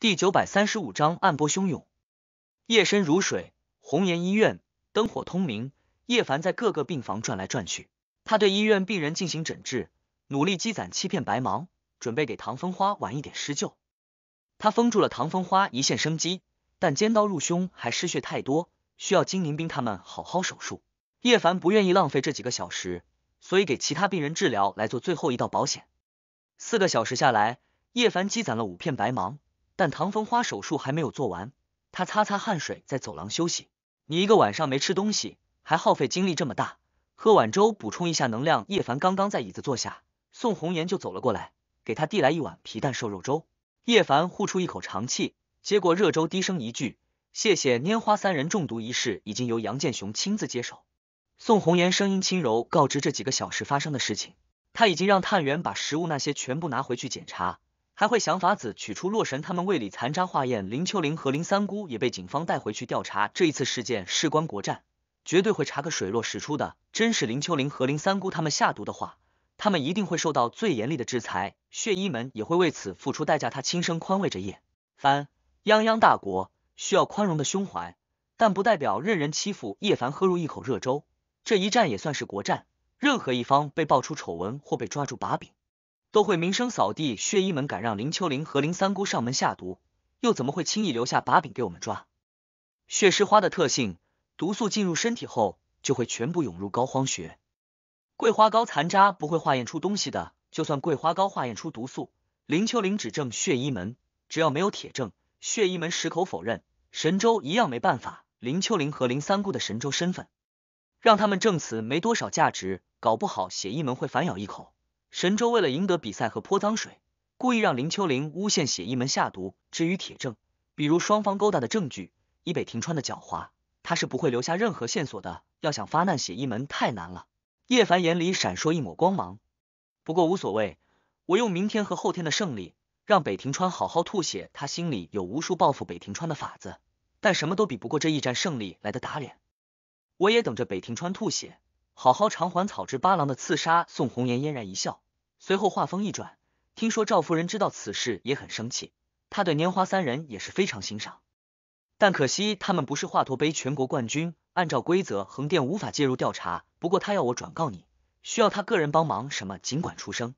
第九百三十五章暗波汹涌。夜深如水，红颜医院灯火通明。叶凡在各个病房转来转去，他对医院病人进行诊治，努力积攒七片白芒，准备给唐风花晚一点施救。他封住了唐风花一线生机，但尖刀入胸还失血太多，需要金宁兵他们好好手术。叶凡不愿意浪费这几个小时，所以给其他病人治疗来做最后一道保险。四个小时下来，叶凡积攒了五片白芒。但唐风花手术还没有做完，他擦擦汗水，在走廊休息。你一个晚上没吃东西，还耗费精力这么大，喝碗粥补充一下能量。叶凡刚刚在椅子坐下，宋红颜就走了过来，给他递来一碗皮蛋瘦肉粥。叶凡呼出一口长气，接过热粥，低声一句：“谢谢。”拈花三人中毒一事，已经由杨建雄亲自接手。宋红颜声音轻柔，告知这几个小时发生的事情。他已经让探员把食物那些全部拿回去检查。还会想法子取出洛神他们胃里残渣化验，林秋玲和林三姑也被警方带回去调查。这一次事件事关国战，绝对会查个水落石出的。真是林秋玲和林三姑他们下毒的话，他们一定会受到最严厉的制裁，血衣门也会为此付出代价。他轻声宽慰着叶凡，泱泱大国需要宽容的胸怀，但不代表任人欺负。叶凡喝入一口热粥，这一战也算是国战，任何一方被爆出丑闻或被抓住把柄。都会名声扫地。血衣门敢让林秋玲和林三姑上门下毒，又怎么会轻易留下把柄给我们抓？血尸花的特性，毒素进入身体后就会全部涌入膏肓穴。桂花糕残渣不会化验出东西的，就算桂花糕化验出毒素，林秋玲指证血衣门，只要没有铁证，血衣门矢口否认，神州一样没办法。林秋玲和林三姑的神州身份，让他们证词没多少价值，搞不好血衣门会反咬一口。神州为了赢得比赛和泼脏水，故意让林秋玲诬陷血衣门下毒，至于铁证，比如双方勾搭的证据，以北庭川的狡猾，他是不会留下任何线索的。要想发难写一门太难了。叶凡眼里闪烁一抹光芒，不过无所谓，我用明天和后天的胜利，让北庭川好好吐血。他心里有无数报复北庭川的法子，但什么都比不过这一战胜利来的打脸。我也等着北庭川吐血。好好偿还草之八郎的刺杀。宋红颜嫣然一笑，随后话锋一转，听说赵夫人知道此事也很生气。他对拈花三人也是非常欣赏，但可惜他们不是华佗杯全国冠军。按照规则，横店无法介入调查。不过他要我转告你，需要他个人帮忙什么，尽管出声。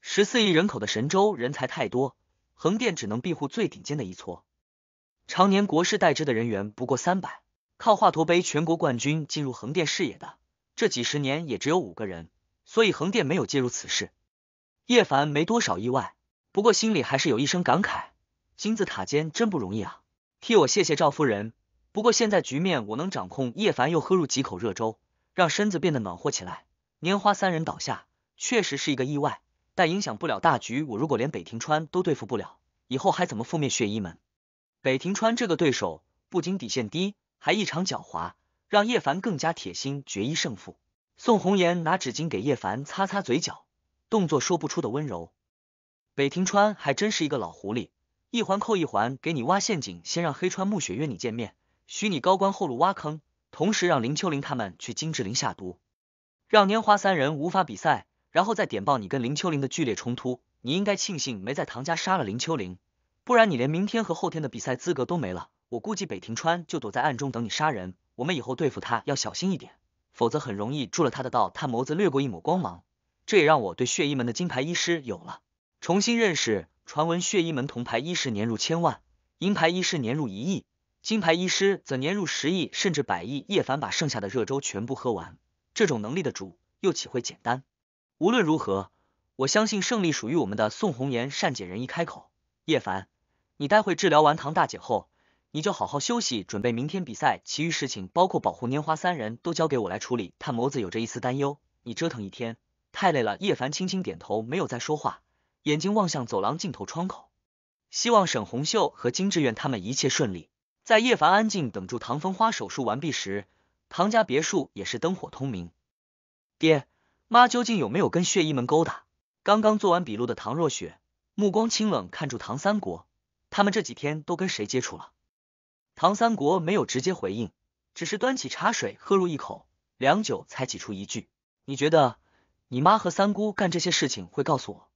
十四亿人口的神州人才太多，横店只能庇护最顶尖的一撮，常年国事代之的人员不过三百，靠华佗杯全国冠军进入横店视野的。这几十年也只有五个人，所以横店没有介入此事。叶凡没多少意外，不过心里还是有一声感慨：金字塔尖真不容易啊！替我谢谢赵夫人。不过现在局面我能掌控。叶凡又喝入几口热粥，让身子变得暖和起来。拈花三人倒下，确实是一个意外，但影响不了大局。我如果连北庭川都对付不了，以后还怎么覆灭血衣门？北庭川这个对手不仅底线低，还异常狡猾。让叶凡更加铁心决一胜负。宋红颜拿纸巾给叶凡擦擦嘴角，动作说不出的温柔。北庭川还真是一个老狐狸，一环扣一环给你挖陷阱。先让黑川暮雪约你见面，许你高官厚禄挖坑，同时让林秋玲他们去金志林下毒，让年华三人无法比赛，然后再点爆你跟林秋玲的剧烈冲突。你应该庆幸没在唐家杀了林秋玲，不然你连明天和后天的比赛资格都没了。我估计北庭川就躲在暗中等你杀人。我们以后对付他要小心一点，否则很容易住了他的道。他眸子掠过一抹光芒，这也让我对血衣门的金牌医师有了重新认识。传闻血衣门铜牌医师年入千万，银牌医师年入一亿，金牌医师则年入十亿甚至百亿。叶凡把剩下的热粥全部喝完，这种能力的主又岂会简单？无论如何，我相信胜利属于我们的。宋红颜善解人意开口，叶凡，你待会治疗完唐大姐后。你就好好休息，准备明天比赛。其余事情，包括保护年华三人都交给我来处理。探眸子有着一丝担忧，你折腾一天太累了。叶凡轻轻点头，没有再说话，眼睛望向走廊尽头窗口，希望沈红秀和金志远他们一切顺利。在叶凡安静等住唐风花手术完毕时，唐家别墅也是灯火通明。爹妈究竟有没有跟血衣门勾搭？刚刚做完笔录的唐若雪目光清冷，看住唐三国，他们这几天都跟谁接触了？唐三国没有直接回应，只是端起茶水喝入一口，良久才挤出一句：“你觉得你妈和三姑干这些事情会告诉我？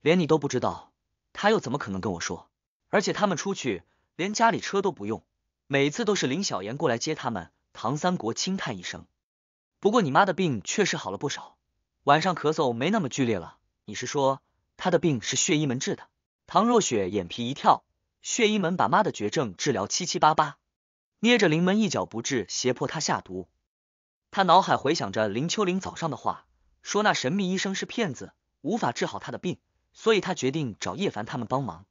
连你都不知道，他又怎么可能跟我说？而且他们出去连家里车都不用，每次都是林小妍过来接他们。”唐三国轻叹一声：“不过你妈的病确实好了不少，晚上咳嗽没那么剧烈了。你是说她的病是血衣门治的？”唐若雪眼皮一跳。血衣门把妈的绝症治疗七七八八，捏着灵门一脚不治，胁迫他下毒。他脑海回想着林秋玲早上的话，说那神秘医生是骗子，无法治好他的病，所以他决定找叶凡他们帮忙。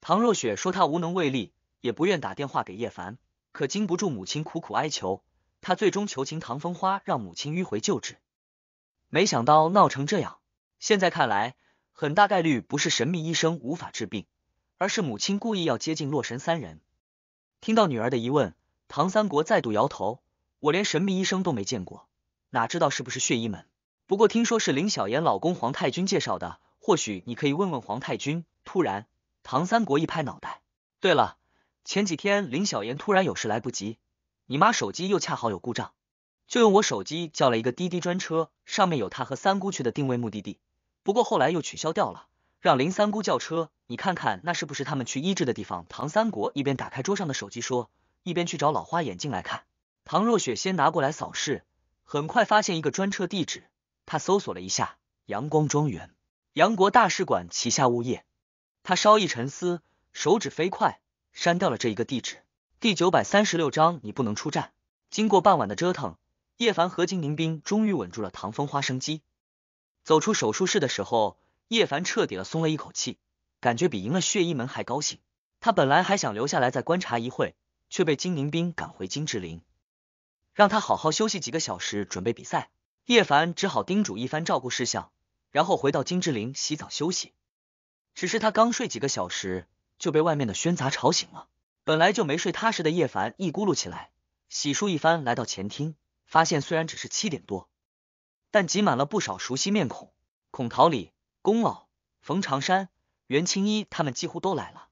唐若雪说他无能为力，也不愿打电话给叶凡，可经不住母亲苦苦哀求，他最终求情唐风花让母亲迂回救治。没想到闹成这样，现在看来很大概率不是神秘医生无法治病。而是母亲故意要接近洛神三人。听到女儿的疑问，唐三国再度摇头。我连神秘医生都没见过，哪知道是不是血衣门？不过听说是林小妍老公皇太君介绍的，或许你可以问问皇太君。突然，唐三国一拍脑袋，对了，前几天林小妍突然有事来不及，你妈手机又恰好有故障，就用我手机叫了一个滴滴专车，上面有她和三姑去的定位目的地。不过后来又取消掉了。让林三姑叫车，你看看那是不是他们去医治的地方？唐三国一边打开桌上的手机说，一边去找老花眼镜来看。唐若雪先拿过来扫视，很快发现一个专车地址，他搜索了一下“阳光庄园”、“杨国大使馆旗下物业”。他稍一沉思，手指飞快删掉了这一个地址。第九百三十六章，你不能出战。经过傍晚的折腾，叶凡和金宁兵终于稳住了唐风花生机。走出手术室的时候。叶凡彻底的松了一口气，感觉比赢了血衣门还高兴。他本来还想留下来再观察一会，却被金宁冰赶回金志林，让他好好休息几个小时，准备比赛。叶凡只好叮嘱一番照顾事项，然后回到金志林洗澡休息。只是他刚睡几个小时，就被外面的喧杂吵醒了。本来就没睡踏实的叶凡一咕噜起来，洗漱一番，来到前厅，发现虽然只是七点多，但挤满了不少熟悉面孔。孔桃里，龚老、冯长山、袁青衣，他们几乎都来了，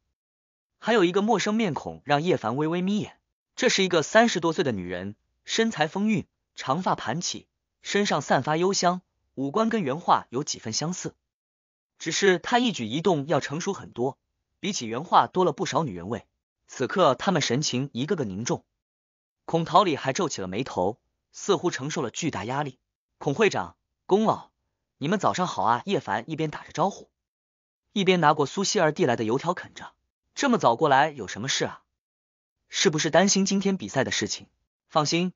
还有一个陌生面孔让叶凡微微眯眼。这是一个三十多岁的女人，身材丰韵，长发盘起，身上散发幽香，五官跟原画有几分相似，只是她一举一动要成熟很多，比起原画多了不少女人味。此刻他们神情一个个凝重，孔桃李还皱起了眉头，似乎承受了巨大压力。孔会长，龚老。你们早上好啊！叶凡一边打着招呼，一边拿过苏西儿递来的油条啃着。这么早过来有什么事啊？是不是担心今天比赛的事情？放心，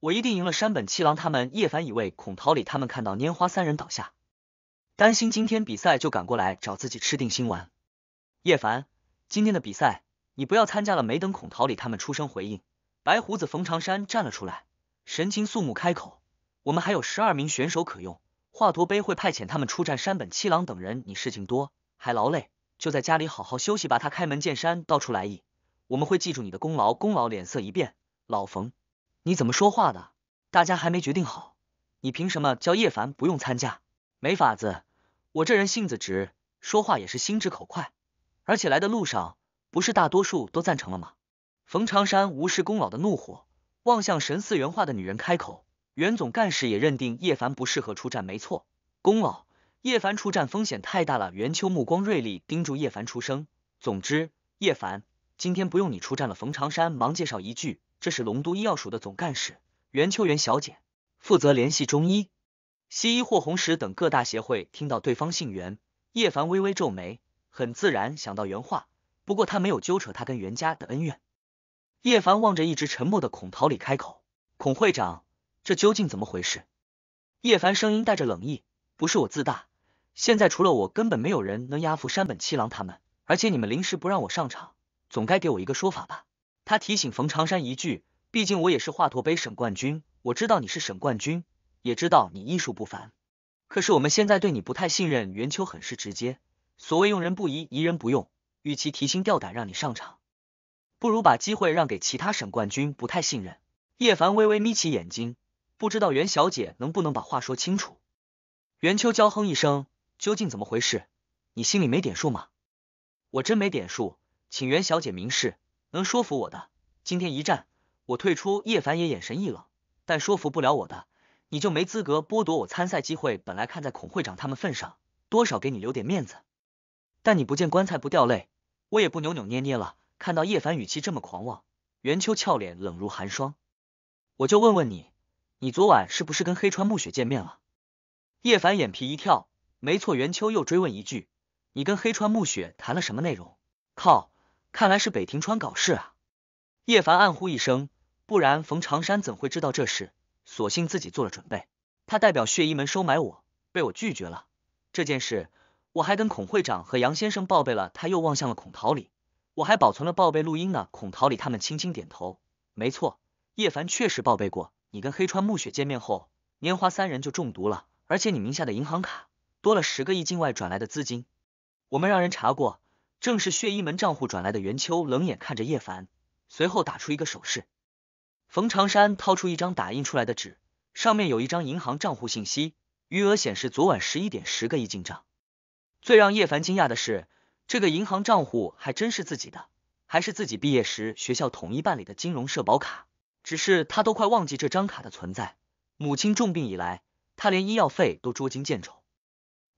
我一定赢了山本七郎他们。叶凡以为孔桃李他们看到拈花三人倒下，担心今天比赛就赶过来找自己吃定心丸。叶凡，今天的比赛你不要参加了。没等孔桃李他们出声回应，白胡子冯长山站了出来，神情肃穆开口：“我们还有十二名选手可用。”华佗碑会派遣他们出战山本七郎等人，你事情多还劳累，就在家里好好休息吧。他开门见山道出来意，我们会记住你的功劳。功劳脸色一变，老冯，你怎么说话的？大家还没决定好，你凭什么叫叶凡不用参加？没法子，我这人性子直，说话也是心直口快，而且来的路上不是大多数都赞成了吗？冯长山无视功劳的怒火，望向神似原画的女人开口。袁总干事也认定叶凡不适合出战，没错，龚老，叶凡出战风险太大了。袁秋目光锐利，盯住叶凡，出声。总之，叶凡今天不用你出战了。冯长山忙介绍一句：“这是龙都医药署的总干事袁秋元小姐，负责联系中医、西医、霍红石等各大协会。”听到对方姓袁，叶凡微微皱眉，很自然想到原话，不过他没有纠扯他跟袁家的恩怨。叶凡望着一直沉默的孔桃李，开口：“孔会长。”这究竟怎么回事？叶凡声音带着冷意，不是我自大，现在除了我，根本没有人能压服山本七郎他们。而且你们临时不让我上场，总该给我一个说法吧？他提醒冯长山一句，毕竟我也是华佗杯省冠军，我知道你是省冠军，也知道你医术不凡。可是我们现在对你不太信任。袁秋很是直接，所谓用人不疑，疑人不用，与其提心吊胆让你上场，不如把机会让给其他省冠军。不太信任。叶凡微微眯起眼睛。不知道袁小姐能不能把话说清楚？袁秋娇哼一声：“究竟怎么回事？你心里没点数吗？”我真没点数，请袁小姐明示，能说服我的，今天一战我退出。叶凡也眼神一冷，但说服不了我的，你就没资格剥夺我参赛机会。本来看在孔会长他们份上，多少给你留点面子，但你不见棺材不掉泪，我也不扭扭捏捏了。看到叶凡语气这么狂妄，袁秋俏脸冷如寒霜，我就问问你。你昨晚是不是跟黑川暮雪见面了？叶凡眼皮一跳，没错。袁秋又追问一句：“你跟黑川暮雪谈了什么内容？”靠，看来是北庭川搞事啊！叶凡暗呼一声，不然冯长山怎会知道这事？索性自己做了准备。他代表血衣门收买我，被我拒绝了。这件事我还跟孔会长和杨先生报备了。他又望向了孔桃李，我还保存了报备录音呢。孔桃李他们轻轻点头，没错，叶凡确实报备过。你跟黑川暮雪见面后，年华三人就中毒了，而且你名下的银行卡多了十个亿境外转来的资金，我们让人查过，正是血衣门账户转来的。袁秋冷眼看着叶凡，随后打出一个手势。冯长山掏出一张打印出来的纸，上面有一张银行账户信息，余额显示昨晚十一点十个亿进账。最让叶凡惊讶的是，这个银行账户还真是自己的，还是自己毕业时学校统一办理的金融社保卡。只是他都快忘记这张卡的存在。母亲重病以来，他连医药费都捉襟见肘，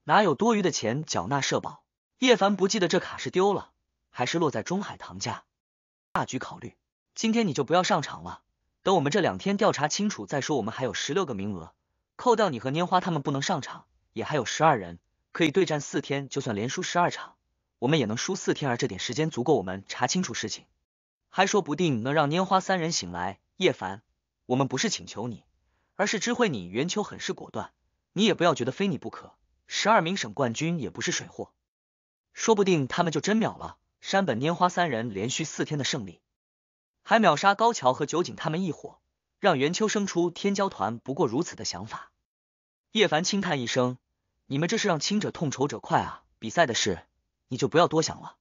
哪有多余的钱缴纳社保？叶凡不记得这卡是丢了，还是落在钟海棠家？大局考虑，今天你就不要上场了。等我们这两天调查清楚再说。我们还有十六个名额，扣掉你和拈花他们不能上场，也还有十二人可以对战四天。就算连输十二场，我们也能输四天。而这点时间足够我们查清楚事情，还说不定能让拈花三人醒来。叶凡，我们不是请求你，而是知会你。袁秋很是果断，你也不要觉得非你不可。十二名省冠军也不是水货，说不定他们就真秒了山本拈花三人连续四天的胜利，还秒杀高桥和酒井他们一伙，让袁秋生出天骄团不过如此的想法。叶凡轻叹一声，你们这是让亲者痛仇者快啊！比赛的事，你就不要多想了。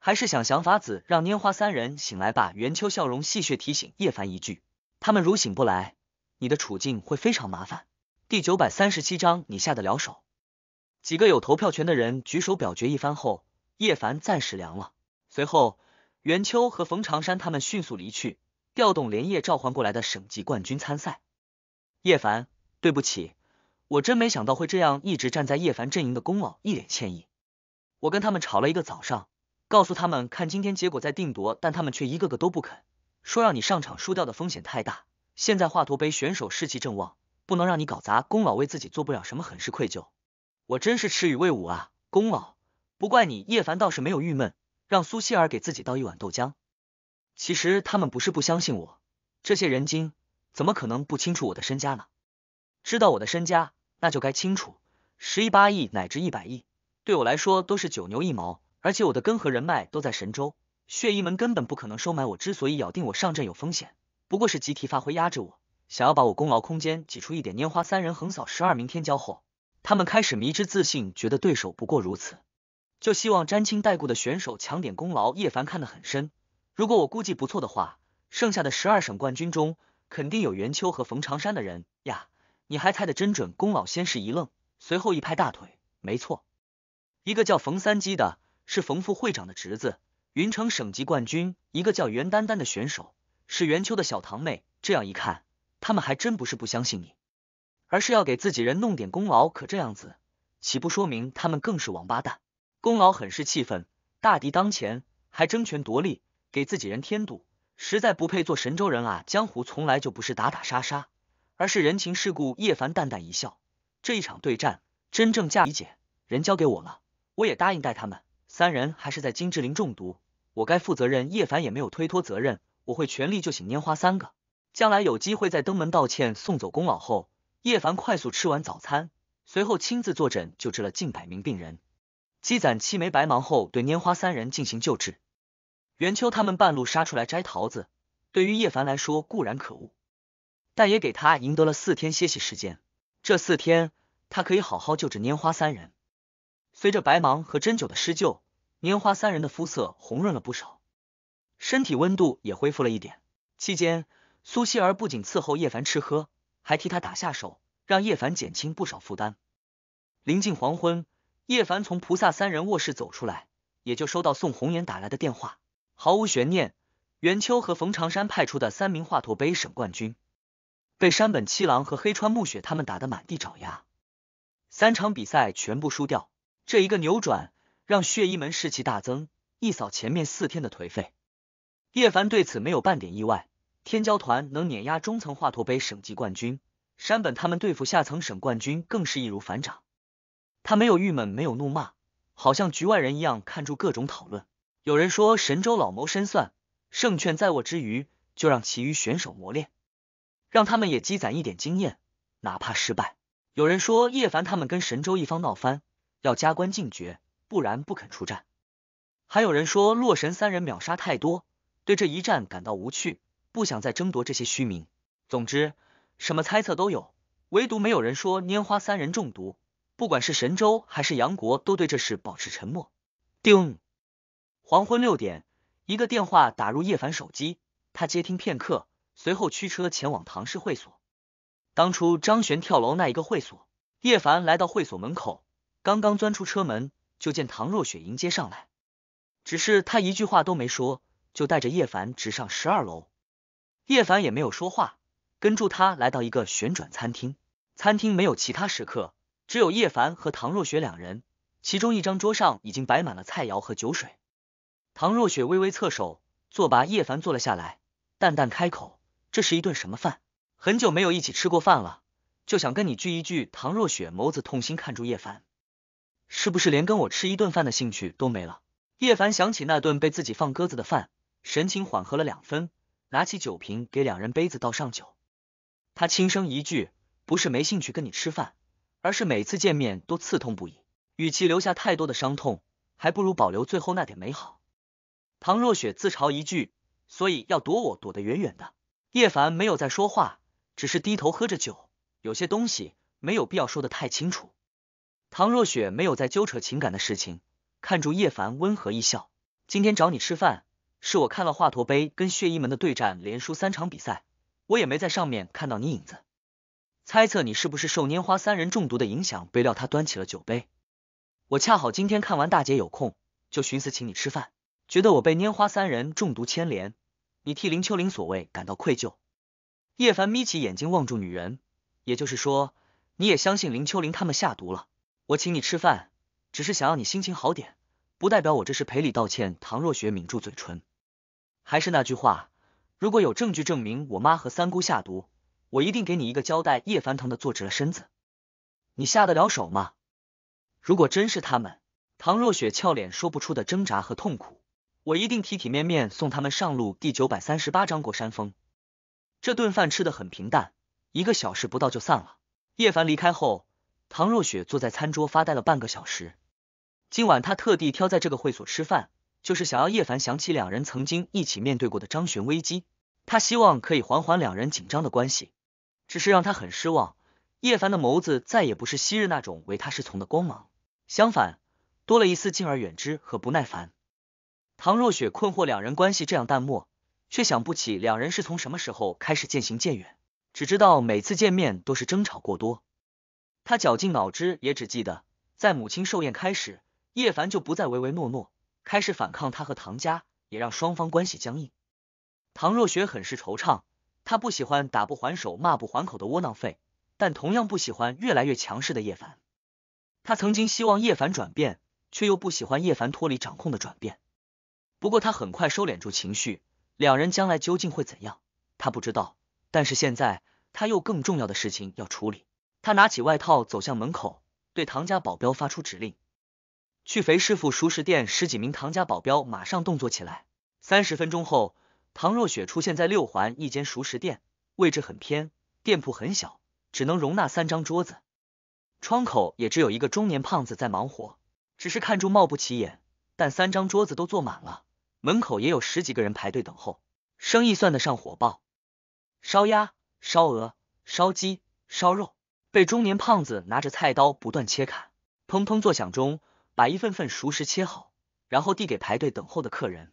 还是想想法子让拈花三人醒来吧。袁秋笑容戏谑提醒叶凡一句：“他们如醒不来，你的处境会非常麻烦。”第九百三十七章，你下得了手？几个有投票权的人举手表决一番后，叶凡暂时凉了。随后，袁秋和冯长山他们迅速离去，调动连夜召唤过来的省级冠军参赛。叶凡，对不起，我真没想到会这样。一直站在叶凡阵营的龚老一脸歉意：“我跟他们吵了一个早上。”告诉他们看今天结果再定夺，但他们却一个个都不肯，说让你上场输掉的风险太大。现在华佗杯选手士气正旺，不能让你搞砸，宫老为自己做不了什么，很是愧疚。我真是耻与未武啊，宫老不怪你。叶凡倒是没有郁闷，让苏希尔给自己倒一碗豆浆。其实他们不是不相信我，这些人精怎么可能不清楚我的身家呢？知道我的身家，那就该清楚，十亿、八亿乃至一百亿，对我来说都是九牛一毛。而且我的根和人脉都在神州，血衣门根本不可能收买我。之所以咬定我上阵有风险，不过是集体发挥压制我，想要把我功劳空间挤出一点。拈花三人横扫十二名天骄后，他们开始迷之自信，觉得对手不过如此，就希望沾亲带故的选手抢点功劳。叶凡看得很深，如果我估计不错的话，剩下的十二省冠军中，肯定有袁秋和冯长山的人呀。你还猜的真准。功劳先是一愣，随后一拍大腿，没错，一个叫冯三鸡的。是冯副会长的侄子，云城省级冠军，一个叫袁丹丹的选手，是袁秋的小堂妹。这样一看，他们还真不是不相信你，而是要给自己人弄点功劳。可这样子，岂不说明他们更是王八蛋？功劳很是气愤，大敌当前还争权夺利，给自己人添堵，实在不配做神州人啊！江湖从来就不是打打杀杀，而是人情世故。叶凡淡淡一笑，这一场对战，真正加理解，人交给我了，我也答应带他们。三人还是在金志林中毒，我该负责任。叶凡也没有推脱责任，我会全力救醒拈花三个。将来有机会在登门道歉，送走功劳后，叶凡快速吃完早餐，随后亲自坐诊救治了近百名病人，积攒七枚白芒后，对拈花三人进行救治。元秋他们半路杀出来摘桃子，对于叶凡来说固然可恶，但也给他赢得了四天歇息时间。这四天，他可以好好救治拈花三人。随着白芒和针灸的施救，年花三人的肤色红润了不少，身体温度也恢复了一点。期间，苏西儿不仅伺候叶凡吃喝，还替他打下手，让叶凡减轻不少负担。临近黄昏，叶凡从菩萨三人卧室走出来，也就收到宋红颜打来的电话。毫无悬念，袁秋和冯长山派出的三名华佗杯省冠军，被山本七郎和黑川暮雪他们打得满地找牙，三场比赛全部输掉。这一个扭转让血衣门士气大增，一扫前面四天的颓废。叶凡对此没有半点意外，天骄团能碾压中层华佗杯省级冠军山本，他们对付下层省冠军更是易如反掌。他没有郁闷，没有怒骂，好像局外人一样看住各种讨论。有人说神州老谋深算，胜券在握之余就让其余选手磨练，让他们也积攒一点经验，哪怕失败。有人说叶凡他们跟神州一方闹翻。要加官进爵，不然不肯出战。还有人说洛神三人秒杀太多，对这一战感到无趣，不想再争夺这些虚名。总之，什么猜测都有，唯独没有人说拈花三人中毒。不管是神州还是杨国，都对这事保持沉默。定。黄昏六点，一个电话打入叶凡手机，他接听片刻，随后驱车前往唐氏会所。当初张玄跳楼那一个会所，叶凡来到会所门口。刚刚钻出车门，就见唐若雪迎接上来，只是她一句话都没说，就带着叶凡直上十二楼。叶凡也没有说话，跟住他来到一个旋转餐厅。餐厅没有其他食客，只有叶凡和唐若雪两人。其中一张桌上已经摆满了菜肴和酒水。唐若雪微微侧手，坐把叶凡坐了下来，淡淡开口：“这是一顿什么饭？很久没有一起吃过饭了，就想跟你聚一聚。”唐若雪眸子痛心看住叶凡。是不是连跟我吃一顿饭的兴趣都没了？叶凡想起那顿被自己放鸽子的饭，神情缓和了两分，拿起酒瓶给两人杯子倒上酒。他轻声一句，不是没兴趣跟你吃饭，而是每次见面都刺痛不已。与其留下太多的伤痛，还不如保留最后那点美好。唐若雪自嘲一句，所以要躲我躲得远远的。叶凡没有再说话，只是低头喝着酒。有些东西没有必要说的太清楚。唐若雪没有再纠扯情感的事情，看住叶凡温和一笑。今天找你吃饭，是我看了华佗杯跟血衣门的对战，连输三场比赛，我也没在上面看到你影子。猜测你是不是受拈花三人中毒的影响？被料他端起了酒杯。我恰好今天看完大姐有空，就寻思请你吃饭。觉得我被拈花三人中毒牵连，你替林秋玲所谓感到愧疚。叶凡眯起眼睛望住女人，也就是说，你也相信林秋玲他们下毒了。我请你吃饭，只是想要你心情好点，不代表我这是赔礼道歉。唐若雪抿住嘴唇，还是那句话，如果有证据证明我妈和三姑下毒，我一定给你一个交代。叶凡疼的坐直了身子，你下得了手吗？如果真是他们，唐若雪俏脸说不出的挣扎和痛苦，我一定体体面面送他们上路。第九百三十八章过山峰。这顿饭吃的很平淡，一个小时不到就散了。叶凡离开后。唐若雪坐在餐桌发呆了半个小时。今晚她特地挑在这个会所吃饭，就是想要叶凡想起两人曾经一起面对过的张悬危机。他希望可以缓缓两人紧张的关系，只是让他很失望。叶凡的眸子再也不是昔日那种唯他是从的光芒，相反，多了一丝敬而远之和不耐烦。唐若雪困惑两人关系这样淡漠，却想不起两人是从什么时候开始渐行渐远，只知道每次见面都是争吵过多。他绞尽脑汁，也只记得在母亲寿宴开始，叶凡就不再唯唯诺诺，开始反抗他和唐家，也让双方关系僵硬。唐若雪很是惆怅，她不喜欢打不还手、骂不还口的窝囊废，但同样不喜欢越来越强势的叶凡。他曾经希望叶凡转变，却又不喜欢叶凡脱离掌控的转变。不过他很快收敛住情绪，两人将来究竟会怎样，他不知道。但是现在，他又更重要的事情要处理。他拿起外套走向门口，对唐家保镖发出指令：“去肥师傅熟食店。”十几名唐家保镖马上动作起来。三十分钟后，唐若雪出现在六环一间熟食店，位置很偏，店铺很小，只能容纳三张桌子。窗口也只有一个中年胖子在忙活，只是看住貌不起眼，但三张桌子都坐满了，门口也有十几个人排队等候，生意算得上火爆。烧鸭、烧鹅、烧鸡、烧肉。被中年胖子拿着菜刀不断切砍，砰砰作响中，把一份份熟食切好，然后递给排队等候的客人。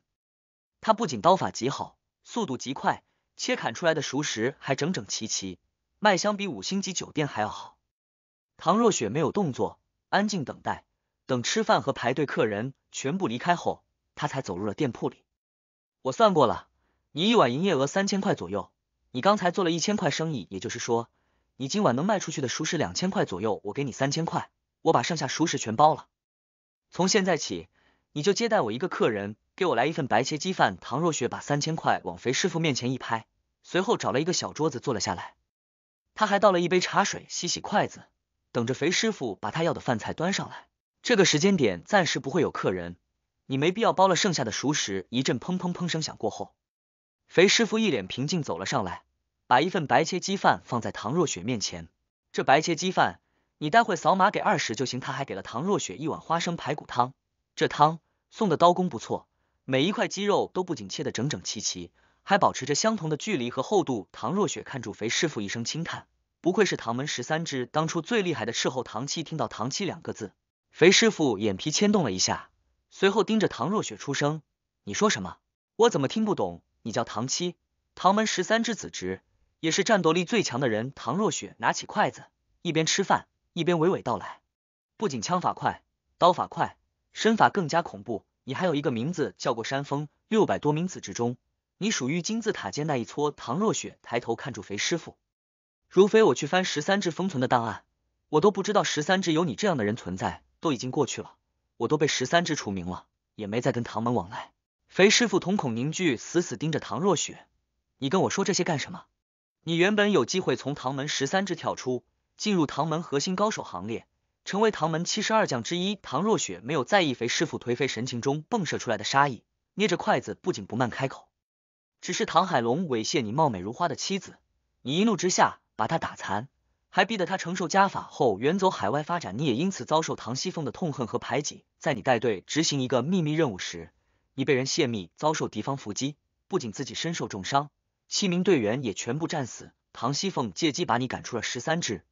他不仅刀法极好，速度极快，切砍出来的熟食还整整齐齐，卖相比五星级酒店还要好。唐若雪没有动作，安静等待。等吃饭和排队客人全部离开后，她才走入了店铺里。我算过了，你一碗营业额三千块左右，你刚才做了一千块生意，也就是说。你今晚能卖出去的熟食两千块左右，我给你三千块，我把剩下熟食全包了。从现在起，你就接待我一个客人，给我来一份白切鸡饭。唐若雪把三千块往肥师傅面前一拍，随后找了一个小桌子坐了下来，他还倒了一杯茶水，洗洗筷子，等着肥师傅把他要的饭菜端上来。这个时间点暂时不会有客人，你没必要包了剩下的熟食。一阵砰砰砰声响过后，肥师傅一脸平静走了上来。把一份白切鸡饭放在唐若雪面前，这白切鸡饭你待会扫码给二十就行。他还给了唐若雪一碗花生排骨汤，这汤送的刀工不错，每一块鸡肉都不仅切的整整齐齐，还保持着相同的距离和厚度。唐若雪看住肥师傅，一声轻叹，不愧是唐门十三支当初最厉害的斥候。唐七听到唐七两个字，肥师傅眼皮牵动了一下，随后盯着唐若雪出声：“你说什么？我怎么听不懂？你叫唐七，唐门十三支子侄。”也是战斗力最强的人。唐若雪拿起筷子，一边吃饭一边娓娓道来：不仅枪法快，刀法快，身法更加恐怖。你还有一个名字叫过山峰。六百多名子之中，你属于金字塔尖那一撮。唐若雪抬头看住肥师傅，如非我去翻十三只封存的档案，我都不知道十三只有你这样的人存在。都已经过去了，我都被十三只除名了，也没再跟唐门往来。肥师傅瞳孔凝聚，死死盯着唐若雪，你跟我说这些干什么？你原本有机会从唐门十三支跳出，进入唐门核心高手行列，成为唐门七十二将之一。唐若雪没有在意肥师傅颓废神情中迸射出来的杀意，捏着筷子不紧不慢开口：“只是唐海龙猥亵你貌美如花的妻子，你一怒之下把他打残，还逼得他承受家法后远走海外发展。你也因此遭受唐熙凤的痛恨和排挤。在你带队执行一个秘密任务时，你被人泄密，遭受敌方伏击，不仅自己身受重伤。”七名队员也全部战死，唐熙凤借机把你赶出了十三支，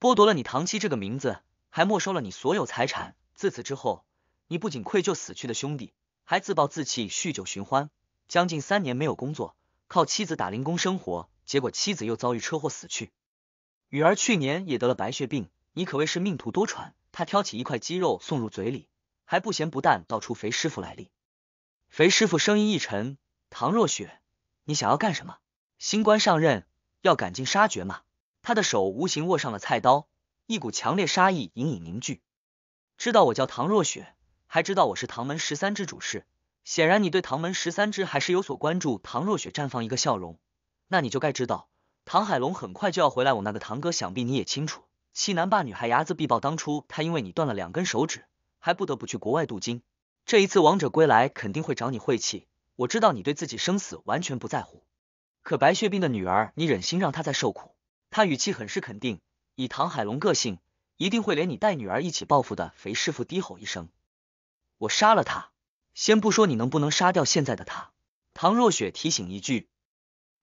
剥夺了你唐七这个名字，还没收了你所有财产。自此之后，你不仅愧疚死去的兄弟，还自暴自弃，酗酒寻欢，将近三年没有工作，靠妻子打零工生活，结果妻子又遭遇车祸死去。雨儿去年也得了白血病，你可谓是命途多舛。他挑起一块鸡肉送入嘴里，还不咸不淡道出肥师傅来历。肥师傅声音一沉，唐若雪。你想要干什么？新官上任要赶尽杀绝吗？他的手无形握上了菜刀，一股强烈杀意隐隐凝聚。知道我叫唐若雪，还知道我是唐门十三支主事，显然你对唐门十三支还是有所关注。唐若雪绽放一个笑容，那你就该知道，唐海龙很快就要回来，我那个堂哥想必你也清楚。欺男霸女，还睚眦必报。当初他因为你断了两根手指，还不得不去国外镀金。这一次王者归来，肯定会找你晦气。我知道你对自己生死完全不在乎，可白血病的女儿，你忍心让她再受苦？他语气很是肯定，以唐海龙个性，一定会连你带女儿一起报复的。肥师傅低吼一声：“我杀了他，先不说你能不能杀掉现在的他。”唐若雪提醒一句：“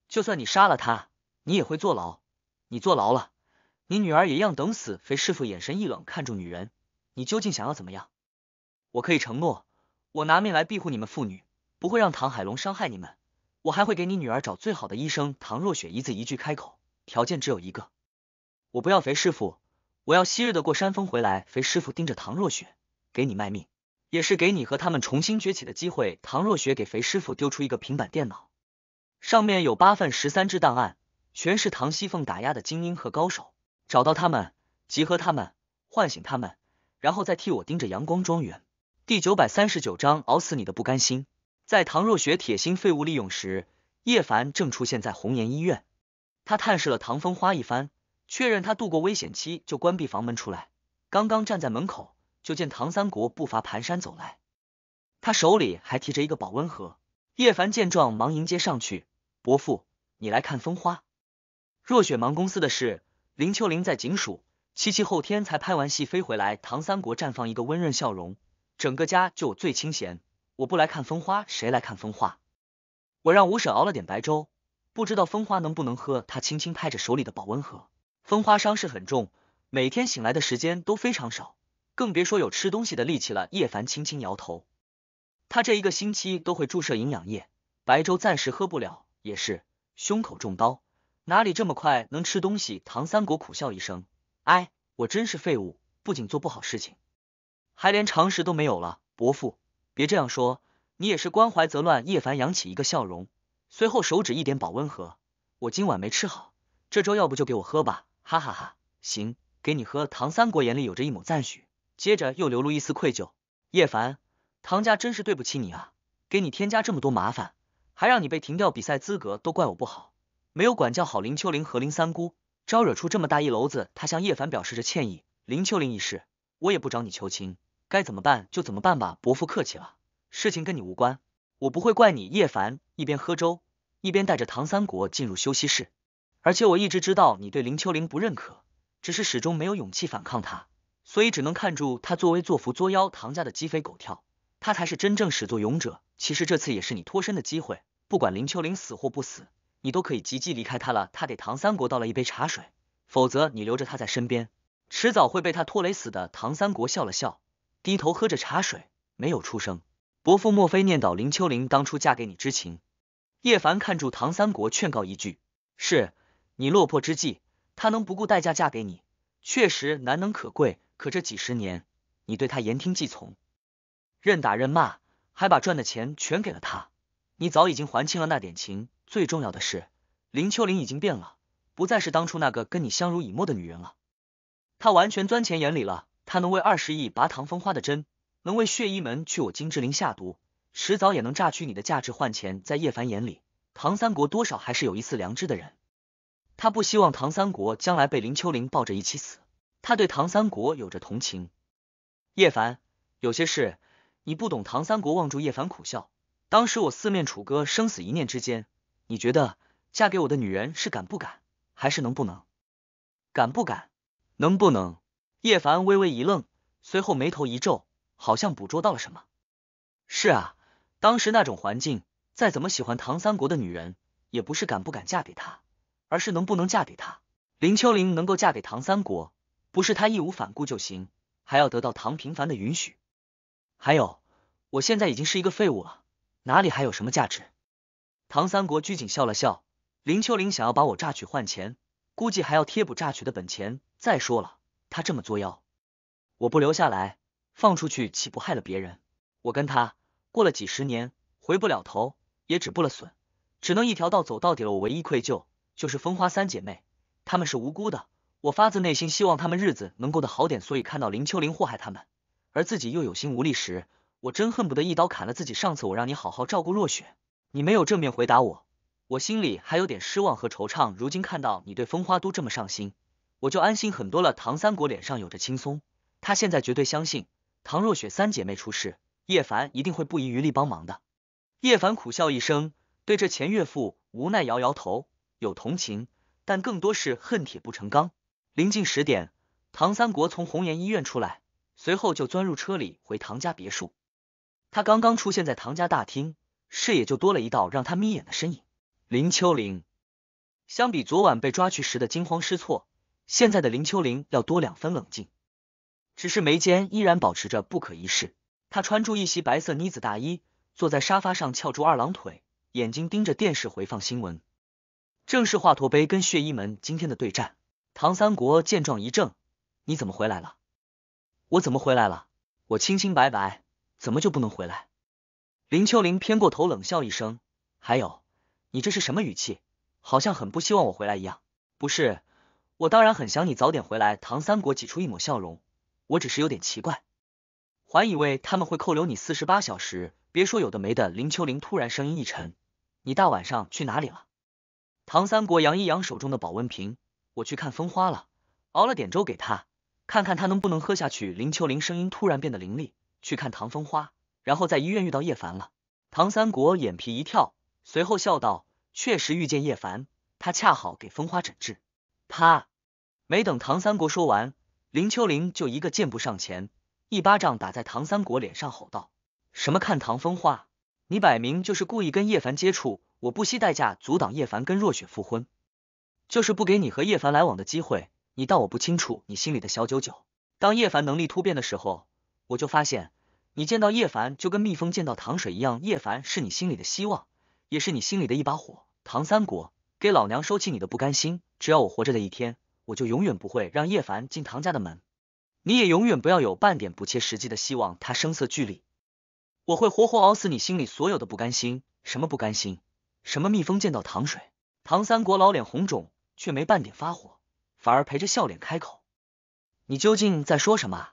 就算你杀了他，你也会坐牢，你坐牢了，你女儿也一样等死。”肥师傅眼神一冷，看住女人：“你究竟想要怎么样？我可以承诺，我拿命来庇护你们父女。”不会让唐海龙伤害你们，我还会给你女儿找最好的医生。唐若雪一字一句开口，条件只有一个：我不要肥师傅，我要昔日的过山峰回来。肥师傅盯着唐若雪，给你卖命，也是给你和他们重新崛起的机会。唐若雪给肥师傅丢出一个平板电脑，上面有八份十三支档案，全是唐熙凤打压的精英和高手，找到他们，集合他们，唤醒他们，然后再替我盯着阳光庄园。第九百三十九章，熬死你的不甘心。在唐若雪铁心废物利用时，叶凡正出现在红颜医院。他探视了唐风花一番，确认他度过危险期就关闭房门出来。刚刚站在门口，就见唐三国步伐蹒跚走来，他手里还提着一个保温盒。叶凡见状，忙迎接上去：“伯父，你来看风花。”若雪忙公司的事，林秋玲在警署，七七后天才拍完戏飞回来。唐三国绽放一个温润笑容，整个家就我最清闲。我不来看风花，谁来看风花？我让吴婶熬了点白粥，不知道风花能不能喝。他轻轻拍着手里的保温盒。风花伤势很重，每天醒来的时间都非常少，更别说有吃东西的力气了。叶凡轻轻摇头，他这一个星期都会注射营养液，白粥暂时喝不了也是。胸口中刀，哪里这么快能吃东西？唐三国苦笑一声，哎，我真是废物，不仅做不好事情，还连常识都没有了。伯父。别这样说，你也是关怀则乱。叶凡扬起一个笑容，随后手指一点保温盒，我今晚没吃好，这粥要不就给我喝吧，哈哈哈。行，给你喝。唐三国眼里有着一抹赞许，接着又流露一丝愧疚。叶凡，唐家真是对不起你啊，给你添加这么多麻烦，还让你被停掉比赛资格，都怪我不好，没有管教好林秋玲和林三姑，招惹出这么大一娄子。他向叶凡表示着歉意。林秋玲一事，我也不找你求情。该怎么办就怎么办吧，伯父客气了，事情跟你无关，我不会怪你。叶凡一边喝粥，一边带着唐三国进入休息室。而且我一直知道你对林秋玲不认可，只是始终没有勇气反抗他，所以只能看住他作威作福、作妖。唐家的鸡飞狗跳，他才是真正始作俑者。其实这次也是你脱身的机会，不管林秋玲死或不死，你都可以及急离开他了。他给唐三国倒了一杯茶水，否则你留着他在身边，迟早会被他拖累死的。唐三国笑了笑。低头喝着茶水，没有出声。伯父，莫非念叨林秋玲当初嫁给你之情？叶凡看住唐三国，劝告一句：“是你落魄之际，她能不顾代价嫁给你，确实难能可贵。可这几十年，你对她言听计从，任打任骂，还把赚的钱全给了她，你早已经还清了那点情。最重要的是，林秋玲已经变了，不再是当初那个跟你相濡以沫的女人了。她完全钻钱眼里了。”他能为二十亿拔唐风花的针，能为血衣门去我金志林下毒，迟早也能榨取你的价值换钱。在叶凡眼里，唐三国多少还是有一丝良知的人。他不希望唐三国将来被林秋玲抱着一起死。他对唐三国有着同情。叶凡，有些事你不懂。唐三国望住叶凡苦笑。当时我四面楚歌，生死一念之间。你觉得嫁给我的女人是敢不敢，还是能不能？敢不敢？能不能？叶凡微微一愣，随后眉头一皱，好像捕捉到了什么。是啊，当时那种环境，再怎么喜欢唐三国的女人，也不是敢不敢嫁给他，而是能不能嫁给他。林秋玲能够嫁给唐三国，不是她义无反顾就行，还要得到唐平凡的允许。还有，我现在已经是一个废物了，哪里还有什么价值？唐三国拘谨笑了笑，林秋玲想要把我榨取换钱，估计还要贴补榨取的本钱。再说了。他这么作妖，我不留下来，放出去岂不害了别人？我跟他过了几十年，回不了头，也止不了损，只能一条道走到底了。我唯一愧疚就是风花三姐妹，她们是无辜的，我发自内心希望她们日子能过得好点。所以看到林秋玲祸害他们，而自己又有心无力时，我真恨不得一刀砍了自己。上次我让你好好照顾若雪，你没有正面回答我，我心里还有点失望和惆怅。如今看到你对风花都这么上心。我就安心很多了。唐三国脸上有着轻松，他现在绝对相信唐若雪三姐妹出事，叶凡一定会不遗余力帮忙的。叶凡苦笑一声，对这前岳父无奈摇摇头，有同情，但更多是恨铁不成钢。临近十点，唐三国从红岩医院出来，随后就钻入车里回唐家别墅。他刚刚出现在唐家大厅，视野就多了一道让他眯眼的身影——林秋玲。相比昨晚被抓去时的惊慌失措。现在的林秋玲要多两分冷静，只是眉间依然保持着不可一世。她穿着一袭白色呢子大衣，坐在沙发上翘住二郎腿，眼睛盯着电视回放新闻。正是华佗杯跟血衣门今天的对战。唐三国见状一怔：“你怎么回来了？我怎么回来了？我清清白白，怎么就不能回来？”林秋玲偏过头冷笑一声：“还有，你这是什么语气？好像很不希望我回来一样，不是？”我当然很想你早点回来。唐三国挤出一抹笑容，我只是有点奇怪，还以为他们会扣留你四十八小时。别说有的没的。林秋玲突然声音一沉：“你大晚上去哪里了？”唐三国扬一扬手中的保温瓶：“我去看风花了，熬了点粥给他，看看他能不能喝下去。”林秋玲声音突然变得凌厉：“去看唐风花，然后在医院遇到叶凡了。”唐三国眼皮一跳，随后笑道：“确实遇见叶凡，他恰好给风花诊治。”他。没等唐三国说完，林秋玲就一个箭步上前，一巴掌打在唐三国脸上，吼道：“什么看唐风化？你摆明就是故意跟叶凡接触，我不惜代价阻挡叶凡跟若雪复婚，就是不给你和叶凡来往的机会。你当我不清楚你心里的小九九？当叶凡能力突变的时候，我就发现你见到叶凡就跟蜜蜂见到糖水一样。叶凡是你心里的希望，也是你心里的一把火。唐三国，给老娘收起你的不甘心！只要我活着的一天。”我就永远不会让叶凡进唐家的门，你也永远不要有半点不切实际的希望。他声色俱厉，我会活活熬死你心里所有的不甘心。什么不甘心？什么蜜蜂见到糖水？唐三国老脸红肿，却没半点发火，反而陪着笑脸开口。你究竟在说什么？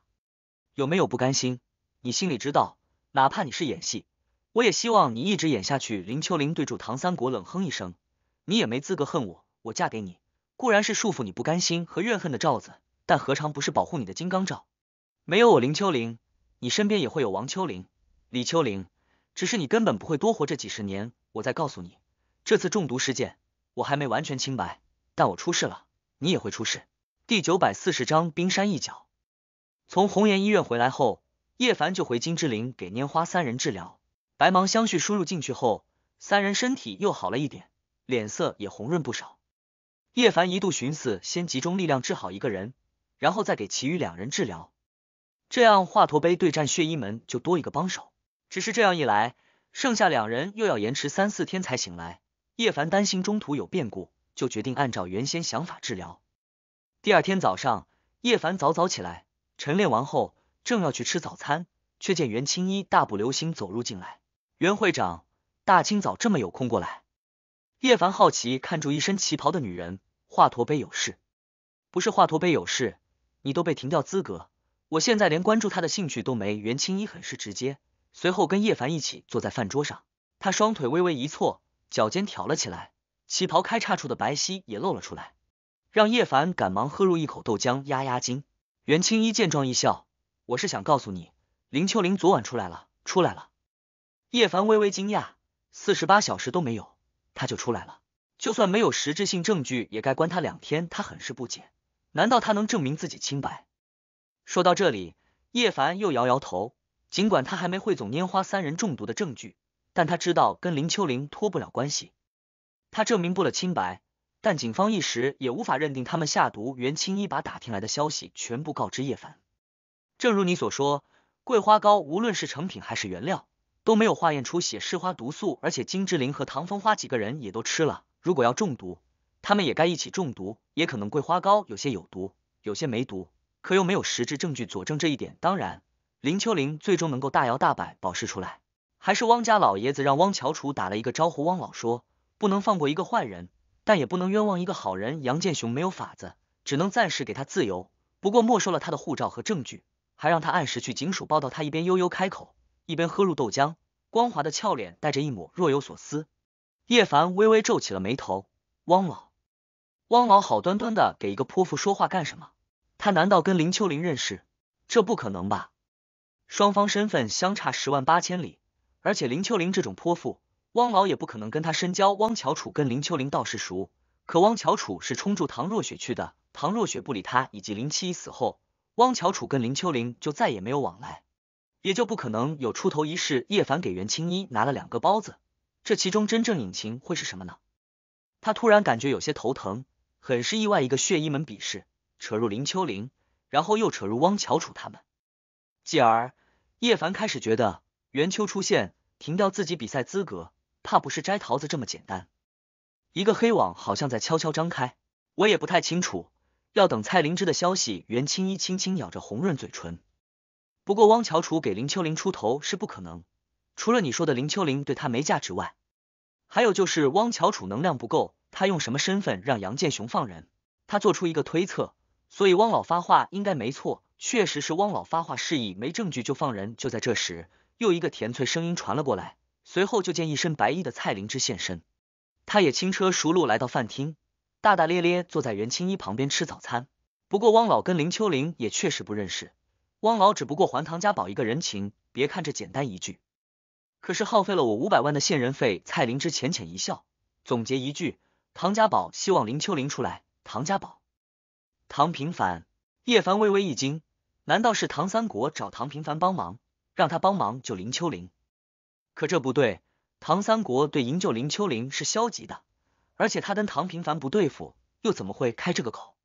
有没有不甘心？你心里知道，哪怕你是演戏，我也希望你一直演下去。林秋玲对住唐三国冷哼一声，你也没资格恨我，我嫁给你。固然是束缚你不甘心和怨恨的罩子，但何尝不是保护你的金刚罩？没有我林秋玲，你身边也会有王秋玲、李秋玲，只是你根本不会多活这几十年。我再告诉你，这次中毒事件我还没完全清白，但我出事了，你也会出事。第九百四十章冰山一角。从红颜医院回来后，叶凡就回金之林给拈花三人治疗，白芒相续输入进去后，三人身体又好了一点，脸色也红润不少。叶凡一度寻思，先集中力量治好一个人，然后再给其余两人治疗，这样华佗杯对战血衣门就多一个帮手。只是这样一来，剩下两人又要延迟三四天才醒来。叶凡担心中途有变故，就决定按照原先想法治疗。第二天早上，叶凡早早起来，晨练完后，正要去吃早餐，却见袁青衣大步流星走入进来。袁会长，大清早这么有空过来？叶凡好奇看住一身旗袍的女人，华佗杯有事，不是华佗杯有事，你都被停掉资格，我现在连关注他的兴趣都没。袁青衣很是直接，随后跟叶凡一起坐在饭桌上，他双腿微微一错，脚尖挑了起来，旗袍开叉处的白皙也露了出来，让叶凡赶忙喝入一口豆浆压压惊。袁青衣见状一笑，我是想告诉你，林秋玲昨晚出来了，出来了。叶凡微微惊讶，四十八小时都没有。他就出来了，就算没有实质性证据，也该关他两天。他很是不解，难道他能证明自己清白？说到这里，叶凡又摇摇头。尽管他还没汇总烟花三人中毒的证据，但他知道跟林秋玲脱不了关系。他证明不了清白，但警方一时也无法认定他们下毒。袁青衣把打听来的消息全部告知叶凡。正如你所说，桂花糕无论是成品还是原料。都没有化验出血视花毒素，而且金志林和唐风花几个人也都吃了。如果要中毒，他们也该一起中毒。也可能桂花糕有些有毒，有些没毒，可又没有实质证据佐证这一点。当然，林秋玲最终能够大摇大摆保释出来，还是汪家老爷子让汪乔楚打了一个招呼。汪老说不能放过一个坏人，但也不能冤枉一个好人。杨建雄没有法子，只能暂时给他自由，不过没收了他的护照和证据，还让他按时去警署报到。他一边悠悠开口。一边喝入豆浆，光滑的俏脸带着一抹若有所思。叶凡微微皱起了眉头。汪老，汪老好端端的给一个泼妇说话干什么？他难道跟林秋玲认识？这不可能吧！双方身份相差十万八千里，而且林秋玲这种泼妇，汪老也不可能跟他深交。汪乔楚跟林秋玲倒是熟，可汪乔楚是冲住唐若雪去的。唐若雪不理他，以及林七一死后，汪乔楚跟林秋玲就再也没有往来。也就不可能有出头一事。叶凡给袁青衣拿了两个包子，这其中真正隐情会是什么呢？他突然感觉有些头疼，很是意外。一个血衣门比试，扯入林秋玲，然后又扯入汪乔楚他们。继而，叶凡开始觉得袁秋出现，停掉自己比赛资格，怕不是摘桃子这么简单。一个黑网好像在悄悄张开，我也不太清楚，要等蔡灵芝的消息。袁青衣轻轻咬着红润嘴唇。不过，汪乔楚给林秋玲出头是不可能。除了你说的林秋玲对他没价值外，还有就是汪乔楚能量不够，他用什么身份让杨建雄放人？他做出一个推测，所以汪老发话应该没错，确实是汪老发话示意，没证据就放人。就在这时，又一个甜脆声音传了过来，随后就见一身白衣的蔡灵芝现身，他也轻车熟路来到饭厅，大大咧咧坐在袁青衣旁边吃早餐。不过，汪老跟林秋玲也确实不认识。汪老只不过还唐家宝一个人情，别看这简单一句，可是耗费了我五百万的线人费。蔡灵芝浅浅一笑，总结一句：唐家宝希望林秋玲出来。唐家宝，唐平凡，叶凡微微一惊，难道是唐三国找唐平凡帮忙，让他帮忙救林秋玲？可这不对，唐三国对营救林秋玲是消极的，而且他跟唐平凡不对付，又怎么会开这个口？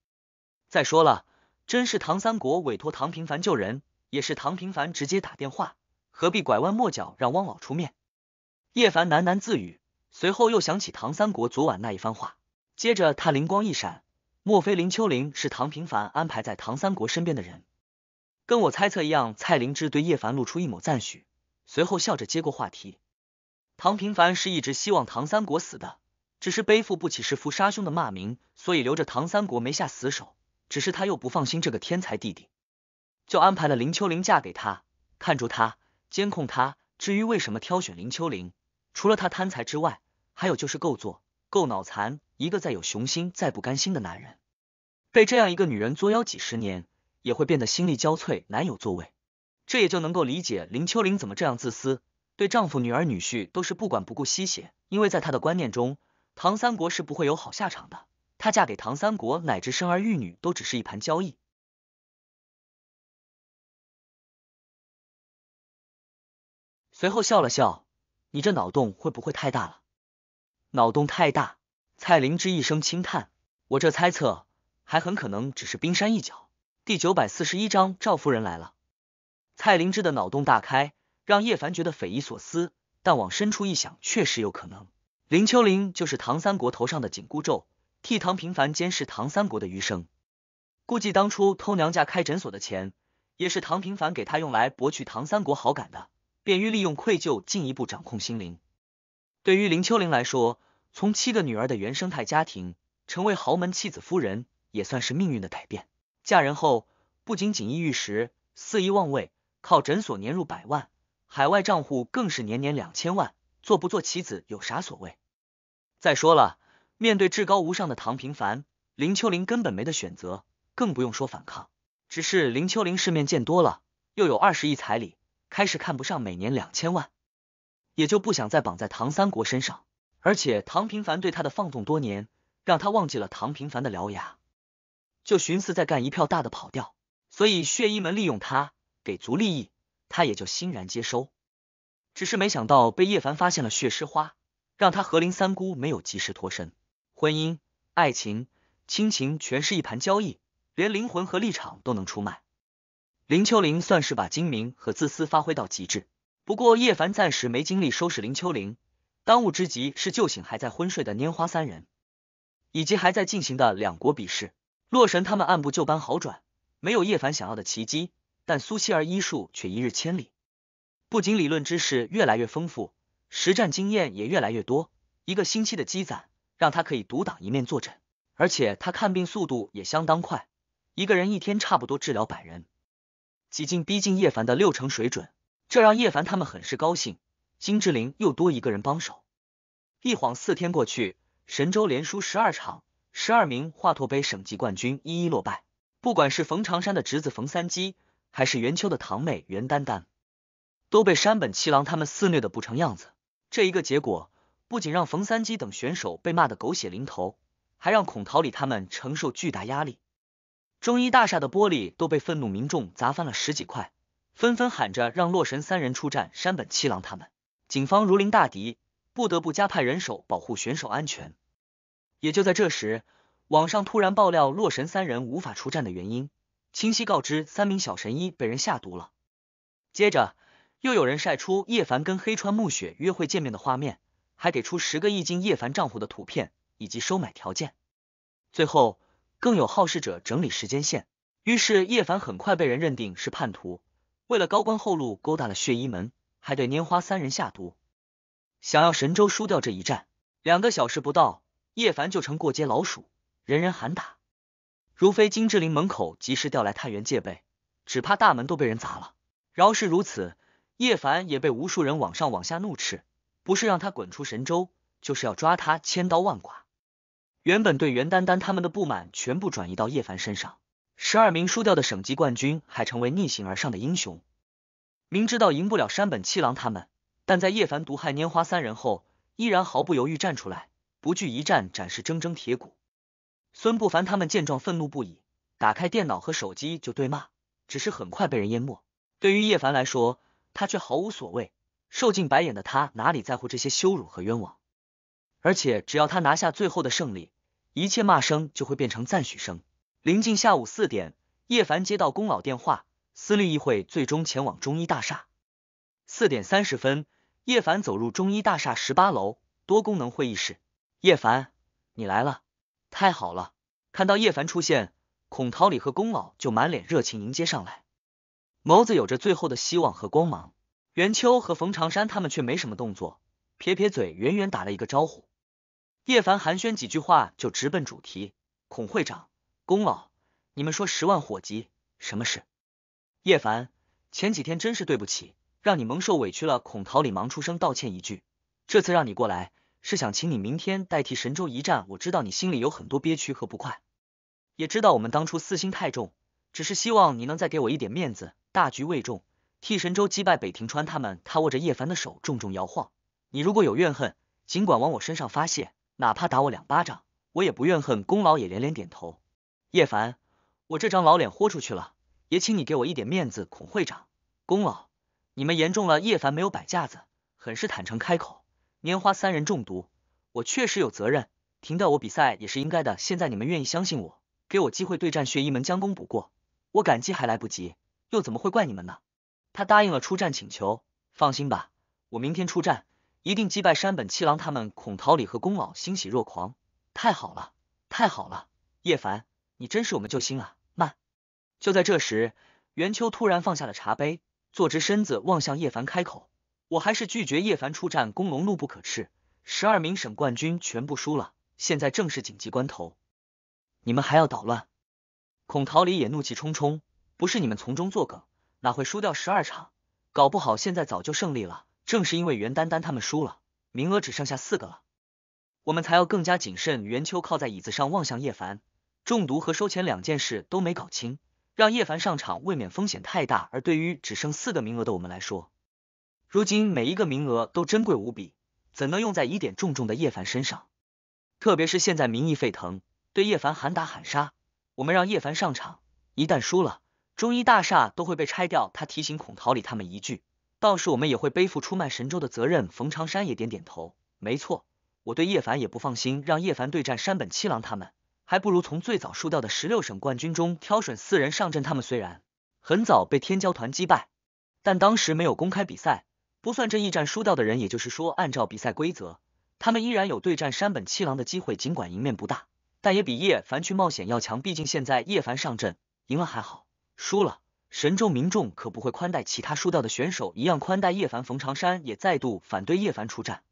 再说了。真是唐三国委托唐平凡救人，也是唐平凡直接打电话，何必拐弯抹角让汪老出面？叶凡喃喃自语，随后又想起唐三国昨晚那一番话，接着他灵光一闪，莫非林秋玲是唐平凡安排在唐三国身边的人？跟我猜测一样，蔡灵芝对叶凡露出一抹赞许，随后笑着接过话题。唐平凡是一直希望唐三国死的，只是背负不起弑父杀兄的骂名，所以留着唐三国没下死手。只是他又不放心这个天才弟弟，就安排了林秋玲嫁给他，看住他，监控他。至于为什么挑选林秋玲，除了他贪财之外，还有就是够做，够脑残。一个再有雄心，再不甘心的男人，被这样一个女人作妖几十年，也会变得心力交瘁，难有作为。这也就能够理解林秋玲怎么这样自私，对丈夫、女儿、女婿都是不管不顾吸血，因为在她的观念中，唐三国是不会有好下场的。她嫁给唐三国乃至生儿育女都只是一盘交易。随后笑了笑，你这脑洞会不会太大了？脑洞太大。蔡灵芝一声轻叹，我这猜测还很可能只是冰山一角。第九百四十一章，赵夫人来了。蔡灵芝的脑洞大开，让叶凡觉得匪夷所思，但往深处一想，确实有可能。林秋玲就是唐三国头上的紧箍咒。替唐平凡监视唐三国的余生，估计当初偷娘家开诊所的钱，也是唐平凡给他用来博取唐三国好感的，便于利用愧疚进一步掌控心灵。对于林秋玲来说，从七个女儿的原生态家庭，成为豪门妻子夫人，也算是命运的改变。嫁人后，不仅锦衣玉食、肆意妄为，靠诊所年入百万，海外账户更是年年两千万，做不做棋子有啥所谓？再说了。面对至高无上的唐平凡，林秋玲根本没得选择，更不用说反抗。只是林秋玲世面见多了，又有二十亿彩礼，开始看不上每年两千万，也就不想再绑在唐三国身上。而且唐平凡对他的放纵多年，让他忘记了唐平凡的獠牙，就寻思再干一票大的跑掉。所以血衣门利用他给足利益，他也就欣然接收。只是没想到被叶凡发现了血尸花，让他和林三姑没有及时脱身。婚姻、爱情、亲情全是一盘交易，连灵魂和立场都能出卖。林秋玲算是把精明和自私发挥到极致。不过叶凡暂时没精力收拾林秋玲，当务之急是救醒还在昏睡的拈花三人，以及还在进行的两国比试。洛神他们按部就班好转，没有叶凡想要的奇迹，但苏七儿医术却一日千里，不仅理论知识越来越丰富，实战经验也越来越多。一个星期的积攒。让他可以独挡一面坐诊，而且他看病速度也相当快，一个人一天差不多治疗百人，几近逼近叶凡的六成水准，这让叶凡他们很是高兴。金志玲又多一个人帮手。一晃四天过去，神州连输十二场，十二名华佗杯省级冠军一一落败。不管是冯长山的侄子冯三基，还是袁秋的堂妹袁丹丹，都被山本七郎他们肆虐的不成样子。这一个结果。不仅让冯三基等选手被骂得狗血淋头，还让孔桃李他们承受巨大压力，中医大厦的玻璃都被愤怒民众砸翻了十几块，纷纷喊着让洛神三人出战山本七郎他们。警方如临大敌，不得不加派人手保护选手安全。也就在这时，网上突然爆料洛神三人无法出战的原因，清晰告知三名小神医被人下毒了。接着又有人晒出叶凡跟黑川暮雪约会见面的画面。还给出十个亿进叶凡账户的图片以及收买条件，最后更有好事者整理时间线，于是叶凡很快被人认定是叛徒，为了高官厚禄勾搭了血衣门，还对拈花三人下毒，想要神州输掉这一战。两个小时不到，叶凡就成过街老鼠，人人喊打。如非金志林门口及时调来探员戒备，只怕大门都被人砸了。饶是如此，叶凡也被无数人往上往下怒斥。不是让他滚出神州，就是要抓他千刀万剐。原本对袁丹丹他们的不满全部转移到叶凡身上，十二名输掉的省级冠军还成为逆行而上的英雄。明知道赢不了山本七郎他们，但在叶凡毒害拈花三人后，依然毫不犹豫站出来，不惧一战，展示铮铮铁骨。孙不凡他们见状愤怒不已，打开电脑和手机就对骂，只是很快被人淹没。对于叶凡来说，他却毫无所谓。受尽白眼的他，哪里在乎这些羞辱和冤枉？而且只要他拿下最后的胜利，一切骂声就会变成赞许声。临近下午四点，叶凡接到龚老电话，私立议会最终前往中医大厦。四点三十分，叶凡走入中医大厦十八楼多功能会议室。叶凡，你来了，太好了！看到叶凡出现，孔桃李和龚老就满脸热情迎接上来，眸子有着最后的希望和光芒。袁秋和冯长山他们却没什么动作，撇撇嘴，远远打了一个招呼。叶凡寒暄几句话，就直奔主题。孔会长、龚老，你们说十万火急，什么事？叶凡，前几天真是对不起，让你蒙受委屈了。孔桃李忙出声道歉一句：“这次让你过来，是想请你明天代替神州一战。我知道你心里有很多憋屈和不快，也知道我们当初私心太重，只是希望你能再给我一点面子。大局为重。”替神州击败北庭川他们，他握着叶凡的手重重摇晃。你如果有怨恨，尽管往我身上发泄，哪怕打我两巴掌，我也不怨恨。功劳也连连点头。叶凡，我这张老脸豁出去了，也请你给我一点面子。孔会长，功劳，你们言重了。叶凡没有摆架子，很是坦诚开口。拈花三人中毒，我确实有责任，停掉我比赛也是应该的。现在你们愿意相信我，给我机会对战血衣门，将功补过，我感激还来不及，又怎么会怪你们呢？他答应了出战请求，放心吧，我明天出战，一定击败山本七郎他们。孔桃李和宫老欣喜若狂，太好了，太好了，叶凡，你真是我们救星啊！慢。就在这时，袁秋突然放下了茶杯，坐直身子，望向叶凡，开口：“我还是拒绝叶凡出战。”宫龙怒不可斥，十二名省冠军全部输了，现在正是紧急关头，你们还要捣乱？孔桃李也怒气冲冲，不是你们从中作梗？哪会输掉十二场？搞不好现在早就胜利了。正是因为袁丹丹他们输了，名额只剩下四个了，我们才要更加谨慎。袁秋靠在椅子上望向叶凡，中毒和收钱两件事都没搞清，让叶凡上场未免风险太大。而对于只剩四个名额的我们来说，如今每一个名额都珍贵无比，怎能用在疑点重重的叶凡身上？特别是现在民意沸腾，对叶凡喊打喊杀，我们让叶凡上场，一旦输了。中医大厦都会被拆掉，他提醒孔桃李他们一句，到时我们也会背负出卖神州的责任。冯长山也点点头，没错，我对叶凡也不放心，让叶凡对战山本七郎他们，还不如从最早输掉的十六省冠军中挑选四人上阵。他们虽然很早被天骄团击败，但当时没有公开比赛，不算这一战输掉的人，也就是说，按照比赛规则，他们依然有对战山本七郎的机会。尽管赢面不大，但也比叶凡去冒险要强。毕竟现在叶凡上阵赢了还好。输了，神州民众可不会宽待其他输掉的选手一样宽待叶凡，冯长山也再度反对叶凡出战，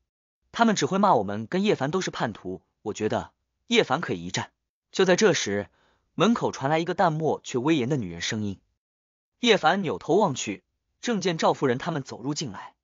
他们只会骂我们跟叶凡都是叛徒。我觉得叶凡可以一战。就在这时，门口传来一个淡漠却威严的女人声音，叶凡扭头望去，正见赵夫人他们走入进来。